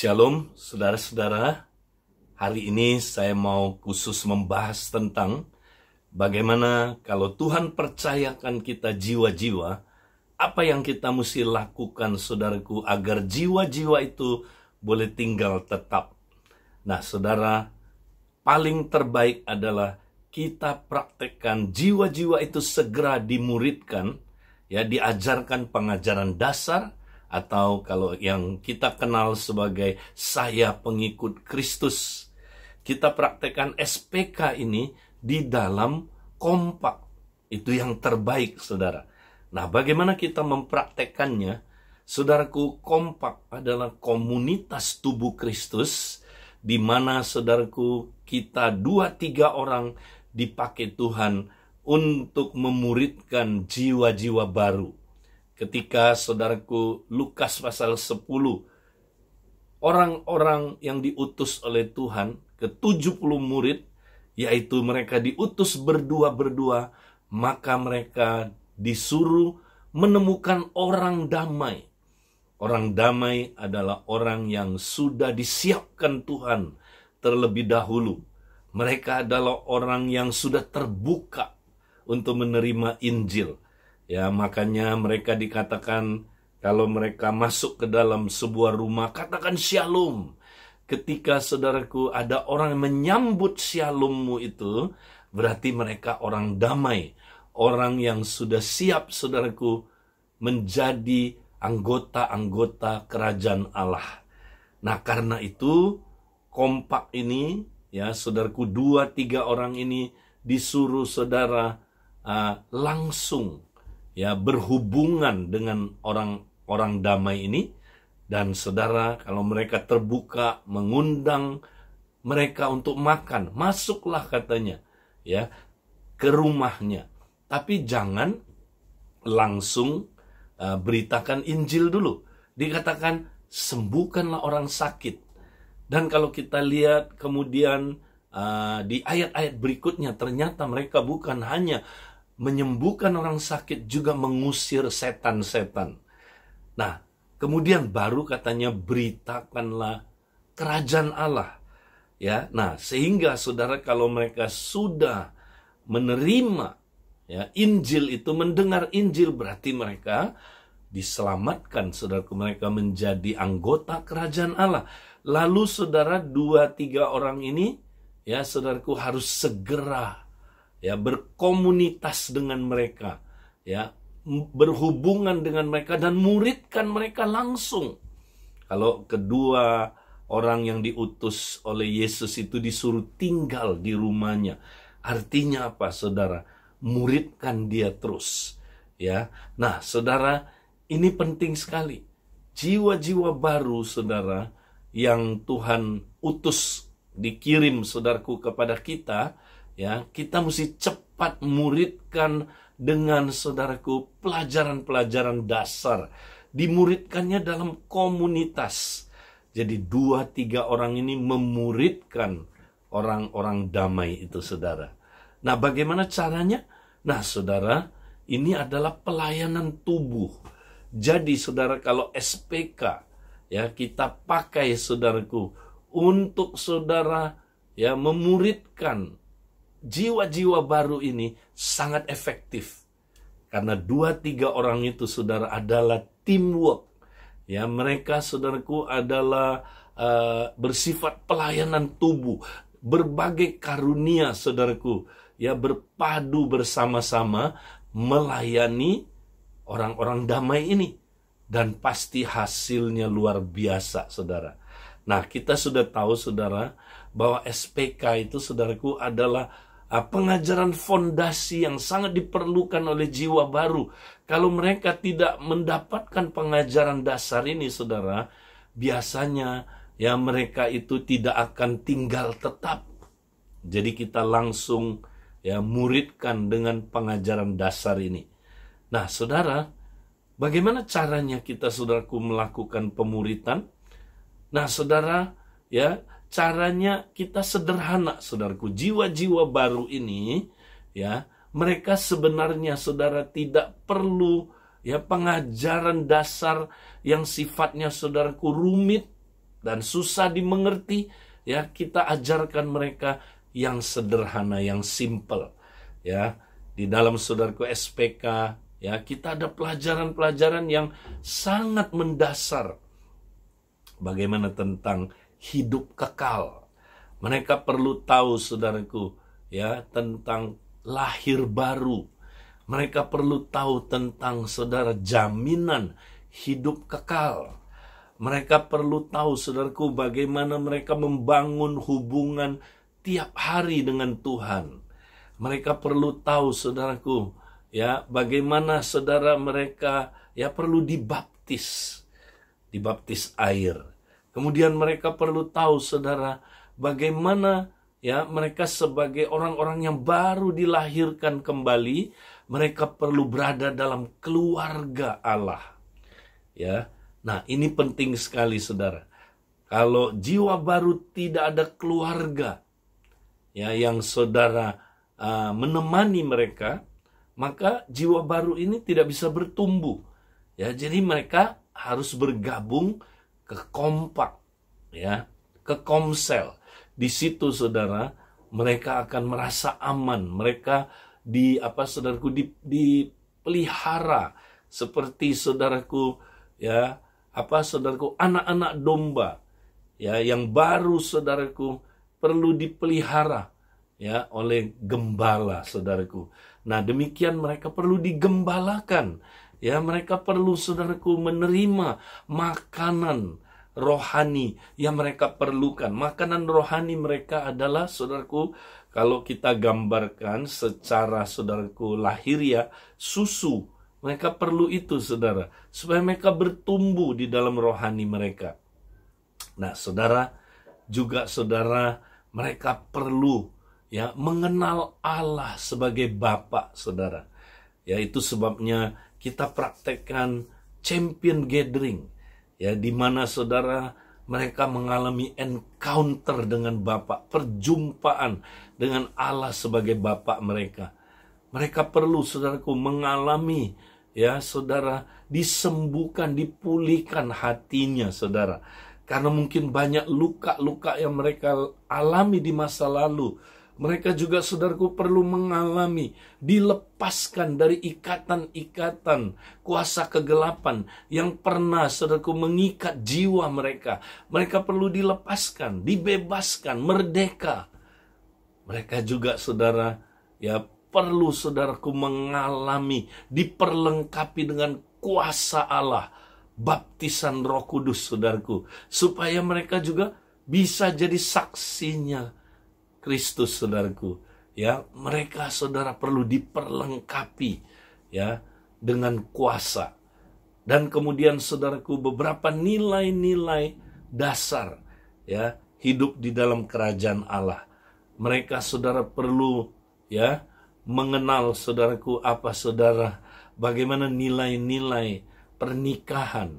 Shalom, saudara-saudara. Hari ini saya mau khusus membahas tentang bagaimana kalau Tuhan percayakan kita jiwa-jiwa, apa yang kita mesti lakukan, saudaraku, agar jiwa-jiwa itu boleh tinggal tetap. Nah, saudara, paling terbaik adalah kita praktekkan jiwa-jiwa itu segera dimuridkan, ya diajarkan pengajaran dasar, atau kalau yang kita kenal sebagai saya pengikut Kristus. Kita praktekkan SPK ini di dalam kompak. Itu yang terbaik, saudara. Nah, bagaimana kita mempraktekkannya? Saudaraku, kompak adalah komunitas tubuh Kristus di mana saudaraku kita dua tiga orang dipakai Tuhan untuk memuridkan jiwa-jiwa baru ketika saudaraku Lukas pasal 10 orang-orang yang diutus oleh Tuhan ke 70 murid yaitu mereka diutus berdua-berdua maka mereka disuruh menemukan orang damai orang damai adalah orang yang sudah disiapkan Tuhan terlebih dahulu mereka adalah orang yang sudah terbuka untuk menerima Injil Ya, makanya mereka dikatakan kalau mereka masuk ke dalam sebuah rumah, katakan shalom. Ketika saudaraku ada orang menyambut shalommu itu, berarti mereka orang damai, orang yang sudah siap saudaraku menjadi anggota-anggota kerajaan Allah. Nah, karena itu kompak ini ya saudaraku dua tiga orang ini disuruh saudara uh, langsung ya berhubungan dengan orang-orang damai ini dan saudara kalau mereka terbuka mengundang mereka untuk makan masuklah katanya ya ke rumahnya tapi jangan langsung uh, beritakan Injil dulu dikatakan sembuhkanlah orang sakit dan kalau kita lihat kemudian uh, di ayat-ayat berikutnya ternyata mereka bukan hanya menyembuhkan orang sakit juga mengusir setan-setan. Nah, kemudian baru katanya beritakanlah kerajaan Allah. Ya, nah sehingga saudara kalau mereka sudah menerima ya Injil itu mendengar Injil berarti mereka diselamatkan saudaraku mereka menjadi anggota kerajaan Allah. Lalu saudara dua tiga orang ini ya saudaraku harus segera ya berkomunitas dengan mereka ya berhubungan dengan mereka dan muridkan mereka langsung kalau kedua orang yang diutus oleh Yesus itu disuruh tinggal di rumahnya artinya apa saudara muridkan dia terus ya nah saudara ini penting sekali jiwa-jiwa baru saudara yang Tuhan utus dikirim saudaraku kepada kita ya kita mesti cepat muridkan dengan saudaraku pelajaran-pelajaran dasar dimuridkannya dalam komunitas jadi dua tiga orang ini memuridkan orang-orang damai itu saudara nah bagaimana caranya nah saudara ini adalah pelayanan tubuh jadi saudara kalau SPK ya kita pakai saudaraku untuk saudara ya memuridkan jiwa-jiwa baru ini sangat efektif. Karena dua tiga orang itu saudara adalah teamwork. Ya, mereka saudaraku adalah uh, bersifat pelayanan tubuh, berbagai karunia saudaraku, ya berpadu bersama-sama melayani orang-orang damai ini dan pasti hasilnya luar biasa saudara. Nah, kita sudah tahu saudara bahwa SPK itu saudaraku adalah Ah, pengajaran fondasi yang sangat diperlukan oleh jiwa baru. Kalau mereka tidak mendapatkan pengajaran dasar ini, saudara, biasanya ya mereka itu tidak akan tinggal tetap. Jadi kita langsung ya muridkan dengan pengajaran dasar ini. Nah, saudara, bagaimana caranya kita saudaraku melakukan pemuritan? Nah, saudara, ya caranya kita sederhana saudaraku jiwa-jiwa baru ini ya mereka sebenarnya saudara tidak perlu ya pengajaran dasar yang sifatnya saudaraku rumit dan susah dimengerti ya kita ajarkan mereka yang sederhana yang simple ya di dalam saudaraku SPK ya kita ada pelajaran-pelajaran yang sangat mendasar bagaimana tentang hidup kekal. Mereka perlu tahu saudaraku ya tentang lahir baru. Mereka perlu tahu tentang saudara jaminan hidup kekal. Mereka perlu tahu saudaraku bagaimana mereka membangun hubungan tiap hari dengan Tuhan. Mereka perlu tahu saudaraku ya bagaimana saudara mereka ya perlu dibaptis. Dibaptis air Kemudian mereka perlu tahu saudara bagaimana ya mereka sebagai orang-orang yang baru dilahirkan kembali mereka perlu berada dalam keluarga Allah ya nah ini penting sekali saudara kalau jiwa baru tidak ada keluarga ya yang saudara uh, menemani mereka maka jiwa baru ini tidak bisa bertumbuh ya jadi mereka harus bergabung ke Kompak, ya, ke Komsel. Di situ saudara, mereka akan merasa aman, mereka di apa saudaraku di, dipelihara seperti saudaraku ya apa saudaraku anak-anak domba ya yang baru saudaraku perlu dipelihara ya oleh gembala saudaraku. Nah, demikian mereka perlu digembalakan Ya, mereka perlu saudaraku menerima makanan rohani yang mereka perlukan. Makanan rohani mereka adalah saudaraku kalau kita gambarkan secara saudaraku lahiriah ya, susu. Mereka perlu itu saudara supaya mereka bertumbuh di dalam rohani mereka. Nah, saudara juga saudara mereka perlu ya mengenal Allah sebagai Bapa saudara. Ya itu sebabnya kita praktekkan champion gathering ya di mana saudara mereka mengalami encounter dengan bapak perjumpaan dengan Allah sebagai bapak mereka. Mereka perlu saudaraku mengalami ya saudara disembuhkan, dipulihkan hatinya saudara. Karena mungkin banyak luka-luka yang mereka alami di masa lalu mereka juga saudaraku perlu mengalami dilepaskan dari ikatan-ikatan kuasa kegelapan yang pernah saudaraku mengikat jiwa mereka. Mereka perlu dilepaskan, dibebaskan, merdeka. Mereka juga saudara ya perlu saudaraku mengalami diperlengkapi dengan kuasa Allah baptisan Roh Kudus saudaraku supaya mereka juga bisa jadi saksinya Kristus saudaraku ya mereka saudara perlu diperlengkapi ya dengan kuasa dan kemudian saudaraku beberapa nilai-nilai dasar ya hidup di dalam kerajaan Allah mereka saudara perlu ya mengenal saudaraku apa saudara bagaimana nilai-nilai pernikahan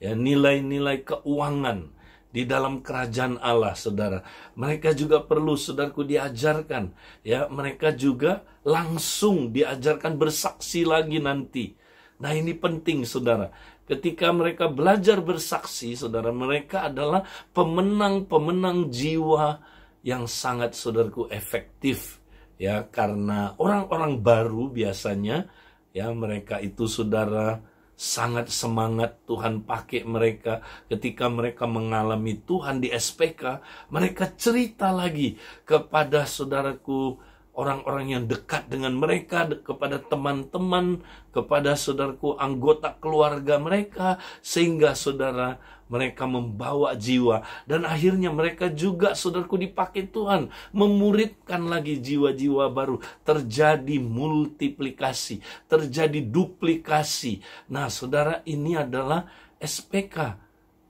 ya nilai-nilai keuangan di dalam kerajaan Allah, saudara. Mereka juga perlu, saudaraku, diajarkan. Ya, mereka juga langsung diajarkan bersaksi lagi nanti. Nah, ini penting, saudara. Ketika mereka belajar bersaksi, saudara, mereka adalah pemenang-pemenang jiwa yang sangat, saudaraku, efektif. Ya, karena orang-orang baru biasanya, ya, mereka itu, saudara, sangat semangat Tuhan pakai mereka ketika mereka mengalami Tuhan di SPK mereka cerita lagi kepada saudaraku orang-orang yang dekat dengan mereka, kepada teman-teman, kepada saudaraku anggota keluarga mereka, sehingga saudara mereka membawa jiwa dan akhirnya mereka juga saudaraku dipakai Tuhan memuridkan lagi jiwa-jiwa baru terjadi multiplikasi terjadi duplikasi nah saudara ini adalah SPK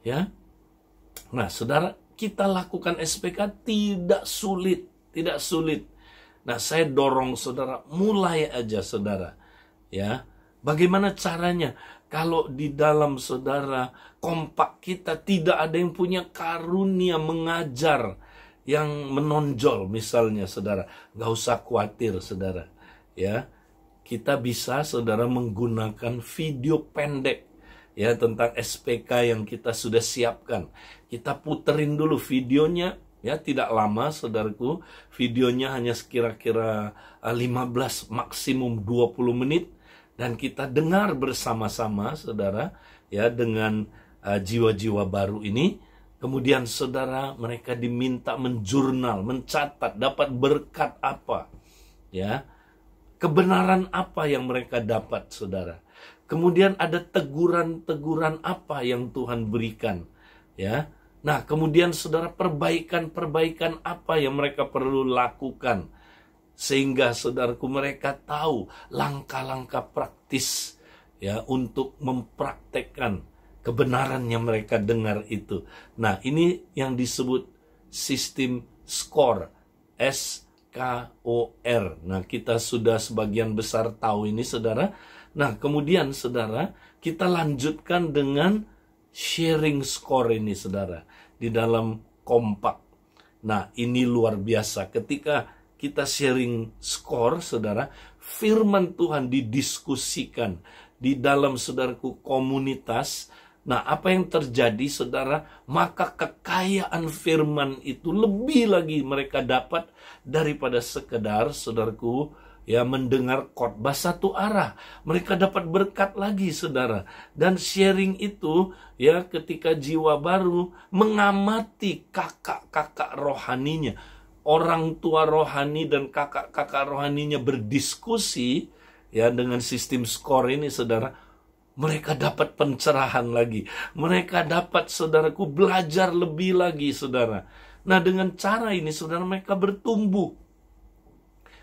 ya nah saudara kita lakukan SPK tidak sulit tidak sulit Nah, saya dorong saudara, mulai aja saudara. Ya, bagaimana caranya? Kalau di dalam saudara kompak kita tidak ada yang punya karunia mengajar yang menonjol misalnya saudara, Gak usah khawatir saudara. Ya, kita bisa saudara menggunakan video pendek ya tentang SPK yang kita sudah siapkan. Kita puterin dulu videonya ya tidak lama saudaraku videonya hanya sekira-kira 15 eh, maksimum 20 menit dan kita dengar bersama-sama saudara ya dengan eh, jiwa-jiwa uh, baru ini kemudian saudara mereka diminta menjurnal mencatat dapat berkat apa ya kebenaran apa yang mereka dapat saudara kemudian ada teguran-teguran apa yang Tuhan berikan ya Nah, kemudian saudara perbaikan-perbaikan apa yang mereka perlu lakukan sehingga saudaraku mereka tahu langkah-langkah praktis ya untuk mempraktekkan kebenaran yang mereka dengar itu. Nah, ini yang disebut sistem skor S K O R. Nah, kita sudah sebagian besar tahu ini Saudara. Nah, kemudian Saudara, kita lanjutkan dengan sharing score ini saudara di dalam kompak. Nah, ini luar biasa ketika kita sharing score saudara firman Tuhan didiskusikan di dalam saudaraku komunitas nah apa yang terjadi saudara maka kekayaan firman itu lebih lagi mereka dapat daripada sekedar saudaraku ya mendengar khotbah satu arah mereka dapat berkat lagi saudara dan sharing itu ya ketika jiwa baru mengamati kakak-kakak rohaninya orang tua rohani dan kakak-kakak rohaninya berdiskusi ya dengan sistem skor ini saudara mereka dapat pencerahan lagi. Mereka dapat, saudaraku, belajar lebih lagi, saudara. Nah, dengan cara ini, saudara, mereka bertumbuh.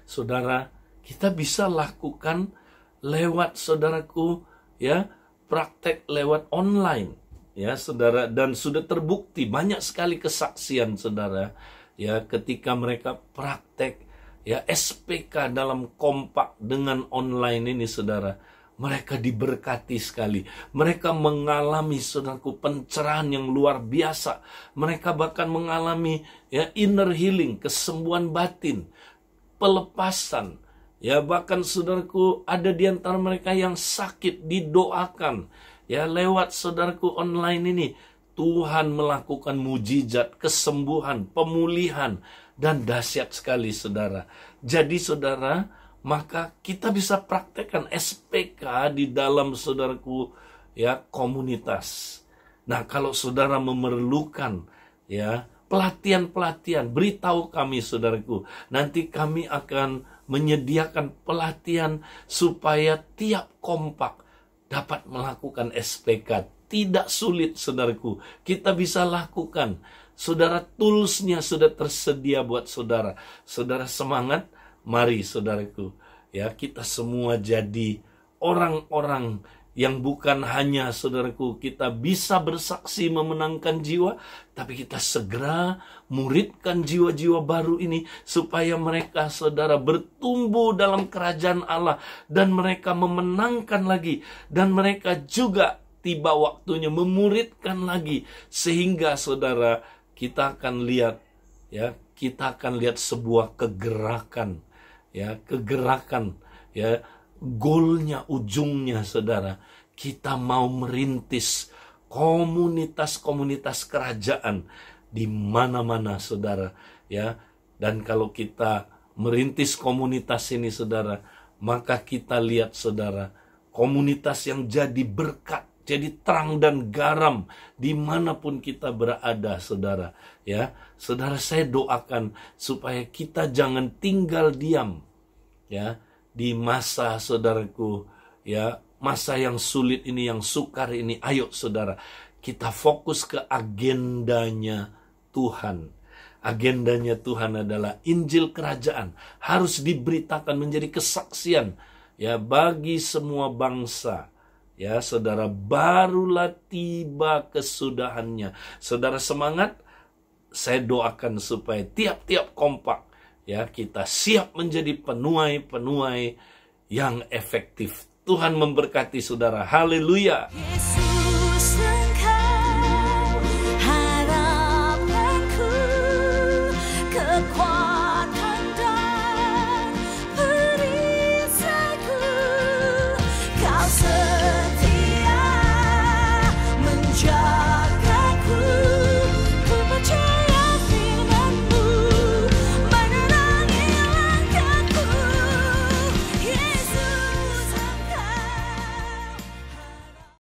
Saudara, kita bisa lakukan lewat saudaraku ya praktek lewat online ya saudara dan sudah terbukti banyak sekali kesaksian saudara ya ketika mereka praktek ya SPK dalam kompak dengan online ini saudara mereka diberkati sekali. Mereka mengalami saudaraku pencerahan yang luar biasa. Mereka bahkan mengalami ya inner healing, kesembuhan batin, pelepasan, Ya bahkan saudaraku ada di antara mereka yang sakit didoakan. Ya lewat saudaraku online ini Tuhan melakukan mujizat, kesembuhan, pemulihan dan dahsyat sekali saudara. Jadi saudara, maka kita bisa praktekkan SPK di dalam saudaraku ya komunitas. Nah, kalau saudara memerlukan ya pelatihan-pelatihan. Beritahu kami, saudaraku. Nanti kami akan menyediakan pelatihan supaya tiap kompak dapat melakukan SPK. Tidak sulit, saudaraku. Kita bisa lakukan. Saudara, toolsnya sudah tersedia buat saudara. Saudara semangat, mari saudaraku. Ya, kita semua jadi orang-orang yang bukan hanya saudaraku kita bisa bersaksi memenangkan jiwa, tapi kita segera muridkan jiwa-jiwa baru ini supaya mereka saudara bertumbuh dalam kerajaan Allah dan mereka memenangkan lagi dan mereka juga tiba waktunya memuridkan lagi sehingga saudara kita akan lihat ya kita akan lihat sebuah kegerakan ya kegerakan ya golnya, ujungnya saudara, kita mau merintis komunitas-komunitas kerajaan di mana-mana saudara ya. Dan kalau kita merintis komunitas ini saudara, maka kita lihat saudara, komunitas yang jadi berkat jadi terang dan garam dimanapun kita berada, saudara. Ya, saudara, saya doakan supaya kita jangan tinggal diam, ya, di masa saudaraku ya masa yang sulit ini yang sukar ini ayo saudara kita fokus ke agendanya Tuhan agendanya Tuhan adalah Injil kerajaan harus diberitakan menjadi kesaksian ya bagi semua bangsa ya saudara barulah tiba kesudahannya saudara semangat saya doakan supaya tiap-tiap kompak ya kita siap menjadi penuai-penuai yang efektif. Tuhan memberkati saudara. Haleluya. Yesus.